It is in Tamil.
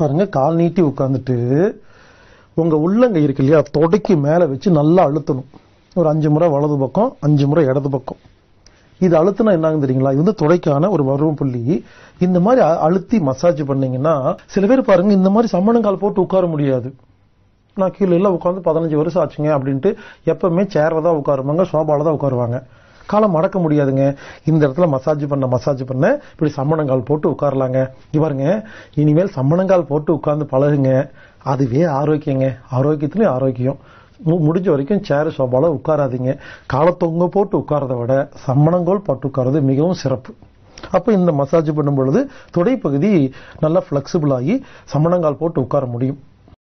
பாருங்க கால் நீட்டி உட்காந்துட்டு உங்க உள்ளங்கை இருக்கு இல்லையா தொடக்கி மேல வச்சு நல்லா அழுத்தணும் ஒரு அஞ்சு முறை வலது பக்கம் அஞ்சு முறை இடது பக்கம் இது அழுத்தினா என்னங்க தெரியுங்களா இது வந்து துடைக்கான ஒரு வரும் புள்ளி இந்த மாதிரி அழுத்தி மசாஜ் பண்ணீங்கன்னா சில பேர் பாருங்க இந்த மாதிரி சம்மணங்கால் போட்டு உட்கார முடியாது நான் கீழே எல்லாம் உட்காந்து பதினஞ்சு வருஷம் ஆச்சுங்க அப்படின்ட்டு எப்பவுமே சேர்ல தான் உட்காருவாங்க சோபால தான் உட்காருவாங்க காலம் மடக்க முடியாதுங்க இந்த இடத்துல மசாஜ் பண்ண மசாஜ் பண்ண இப்படி சம்மணங்கால் போட்டு உட்காரலாங்க பாருங்க இனிமேல் சம்மணங்கால் போட்டு உட்கார்ந்து பழகுங்க அதுவே ஆரோக்கியங்க ஆரோக்கியத்துலேயும் ஆரோக்கியம் முடிஞ்ச வரைக்கும் சேர் சோபால உட்காராதீங்க காலத்தொங்க போட்டு உட்காரத விட சம்மணங்கோல் போட்டு உட்காரது மிகவும் சிறப்பு அப்போ இந்த மசாஜ் பண்ணும் பொழுது துடைப்பகுதி நல்லா ஃப்ளெக்சிபிள் ஆகி சம்மணங்கால் போட்டு உட்கார முடியும்